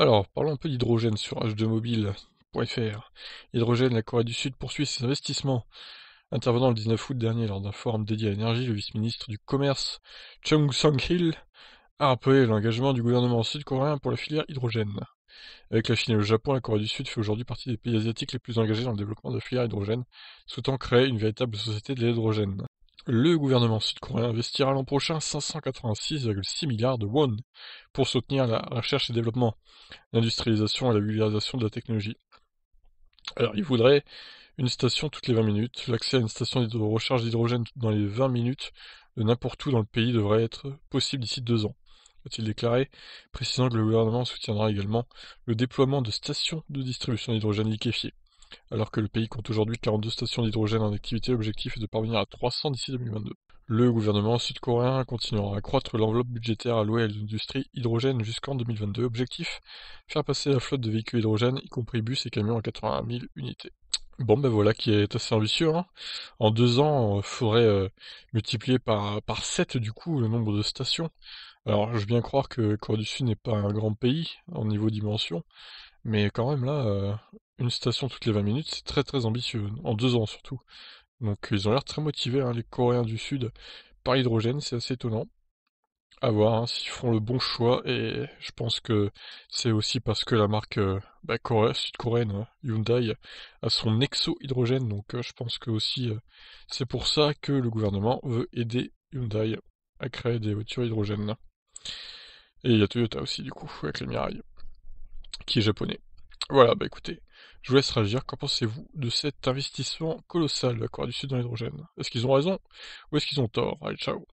Alors, parlons un peu d'hydrogène sur h2mobile.fr. Hydrogène, la Corée du Sud poursuit ses investissements. Intervenant le 19 août dernier lors d'un forum dédié à l'énergie, le vice-ministre du Commerce, Chung Song-hil, a rappelé l'engagement du gouvernement sud-coréen pour la filière hydrogène. Avec la Chine et le Japon, la Corée du Sud fait aujourd'hui partie des pays asiatiques les plus engagés dans le développement de la filière hydrogène, souhaitant créer une véritable société de l'hydrogène le gouvernement sud-coréen investira l'an prochain 586,6 milliards de won pour soutenir la recherche et développement, l'industrialisation et la vulgarisation de la technologie. Alors, il voudrait une station toutes les 20 minutes, l'accès à une station de recharge d'hydrogène dans les 20 minutes de n'importe où dans le pays devrait être possible d'ici deux ans, a-t-il déclaré, précisant que le gouvernement soutiendra également le déploiement de stations de distribution d'hydrogène liquéfié alors que le pays compte aujourd'hui 42 stations d'hydrogène en activité, l'objectif est de parvenir à 300 d'ici 2022. Le gouvernement sud-coréen continuera à accroître l'enveloppe budgétaire allouée à l'industrie hydrogène jusqu'en 2022. Objectif faire passer la flotte de véhicules hydrogène, y compris bus et camions, à 81 000 unités. Bon ben voilà qui est assez ambitieux. Hein. En deux ans, il euh, faudrait euh, multiplier par, par 7 du coup le nombre de stations. Alors je viens bien croire que Corée du Sud n'est pas un grand pays en niveau dimension, mais quand même là, euh, une station toutes les 20 minutes, c'est très très ambitieux, en deux ans surtout. Donc ils ont l'air très motivés, hein, les Coréens du Sud, par l'hydrogène, c'est assez étonnant. À voir hein, s'ils font le bon choix, et je pense que c'est aussi parce que la marque euh, bah, sud-coréenne, hein, Hyundai, a son exo-hydrogène, donc euh, je pense que aussi euh, c'est pour ça que le gouvernement veut aider Hyundai à créer des voitures hydrogènes. Et il y a Toyota aussi, du coup, avec les Mirai, qui est japonais. Voilà, bah écoutez, je vous laisse réagir. Qu'en pensez-vous de cet investissement colossal, la Corée du Sud dans l'hydrogène? Est-ce qu'ils ont raison ou est-ce qu'ils ont tort? Allez, ciao!